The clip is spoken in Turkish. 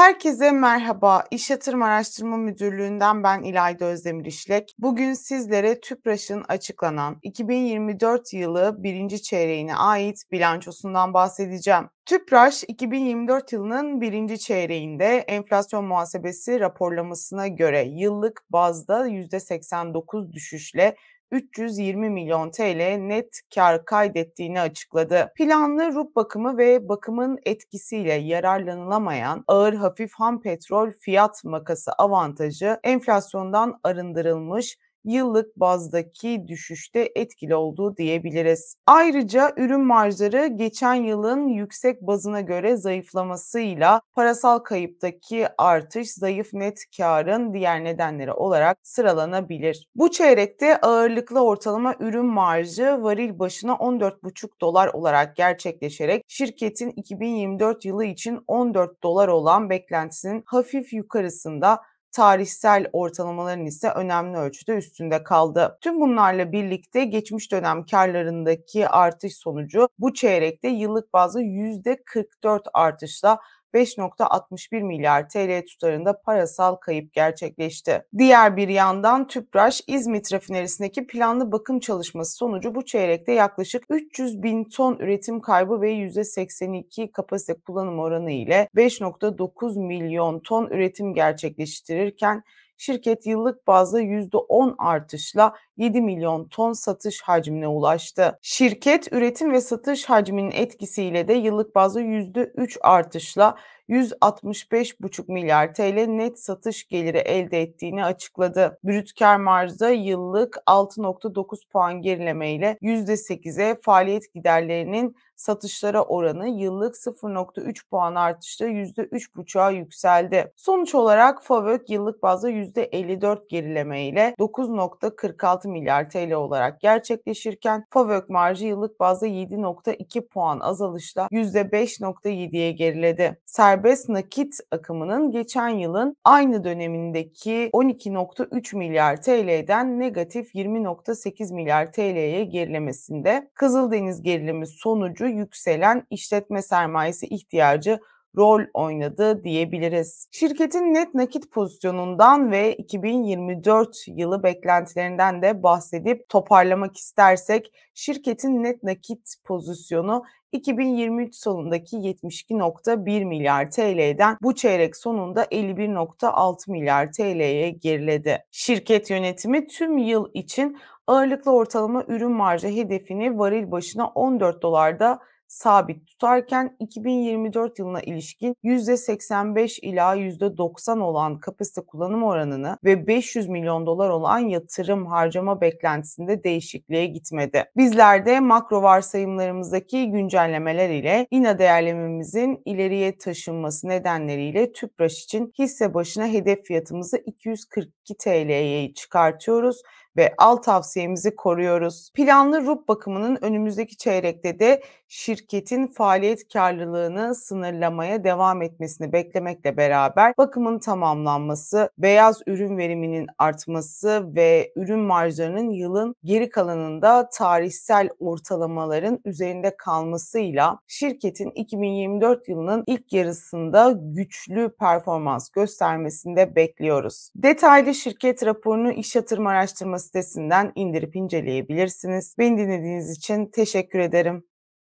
Herkese merhaba. İş Yatırım Araştırma Müdürlüğü'nden ben İlayda Özdemir İşlek. Bugün sizlere TÜPRAŞ'ın açıklanan 2024 yılı birinci çeyreğine ait bilançosundan bahsedeceğim. TÜPRAŞ 2024 yılının birinci çeyreğinde enflasyon muhasebesi raporlamasına göre yıllık bazda %89 düşüşle 320 milyon TL net kar kaydettiğini açıkladı. Planlı rup bakımı ve bakımın etkisiyle yararlanılamayan ağır hafif ham petrol fiyat makası avantajı enflasyondan arındırılmış yıllık bazdaki düşüşte etkili olduğu diyebiliriz. Ayrıca ürün marjları geçen yılın yüksek bazına göre zayıflamasıyla parasal kayıptaki artış zayıf net karın diğer nedenleri olarak sıralanabilir. Bu çeyrekte ağırlıklı ortalama ürün marjı varil başına 14,5 dolar olarak gerçekleşerek şirketin 2024 yılı için 14 dolar olan beklentisinin hafif yukarısında tarihsel ortalamaların ise önemli ölçüde üstünde kaldı. Tüm bunlarla birlikte geçmiş dönem karlarındaki artış sonucu bu çeyrekte yıllık bazda %44 artışla 5.61 milyar TL tutarında parasal kayıp gerçekleşti. Diğer bir yandan Tüpraş İzmit rafinerisindeki planlı bakım çalışması sonucu bu çeyrekte yaklaşık 300 bin ton üretim kaybı ve %82 kapasite kullanım oranı ile 5.9 milyon ton üretim gerçekleştirirken şirket yıllık bazda %10 artışla 7 milyon ton satış hacmine ulaştı. Şirket üretim ve satış hacminin etkisiyle de yıllık bazda %3 artışla 165,5 milyar TL net satış geliri elde ettiğini açıkladı. Brüt kar marjda yıllık 6.9 puan gerilemeyle %8'e faaliyet giderlerinin satışlara oranı yıllık 0.3 puan artışla %3.5'a yükseldi. Sonuç olarak Favök yıllık bazda %54 gerileme ile 9.46 milyar TL olarak gerçekleşirken Favök marjı yıllık bazda 7.2 puan azalışla %5.7'ye geriledi. Serbest nakit akımının geçen yılın aynı dönemindeki 12.3 milyar TL'den negatif 20.8 milyar TL'ye gerilemesinde Kızıldeniz gerilimi sonucu yükselen işletme sermayesi ihtiyacı rol oynadı diyebiliriz. Şirketin net nakit pozisyonundan ve 2024 yılı beklentilerinden de bahsedip toparlamak istersek şirketin net nakit pozisyonu 2023 sonundaki 72.1 milyar TL'den bu çeyrek sonunda 51.6 milyar TL'ye geriledi. Şirket yönetimi tüm yıl için ağırlıklı ortalama ürün marjı hedefini varil başına 14 dolarda sabit tutarken 2024 yılına ilişkin %85 ila %90 olan kapasite kullanım oranını ve 500 milyon dolar olan yatırım harcama beklentisinde değişikliğe gitmedi. Bizler de makro varsayımlarımızdaki güncellemeler ile ina değerlememizin ileriye taşınması nedenleriyle Tüpraş için hisse başına hedef fiyatımızı 242 TL'ye çıkartıyoruz ve al tavsiyemizi koruyoruz. Planlı RUP bakımının önümüzdeki çeyrekte de şirketin faaliyet karlılığını sınırlamaya devam etmesini beklemekle beraber bakımın tamamlanması, beyaz ürün veriminin artması ve ürün marjlarının yılın geri kalanında tarihsel ortalamaların üzerinde kalmasıyla şirketin 2024 yılının ilk yarısında güçlü performans göstermesini de bekliyoruz. Detaylı şirket raporunu iş yatırım araştırması sitesinden indirip inceleyebilirsiniz. Beni dinlediğiniz için teşekkür ederim.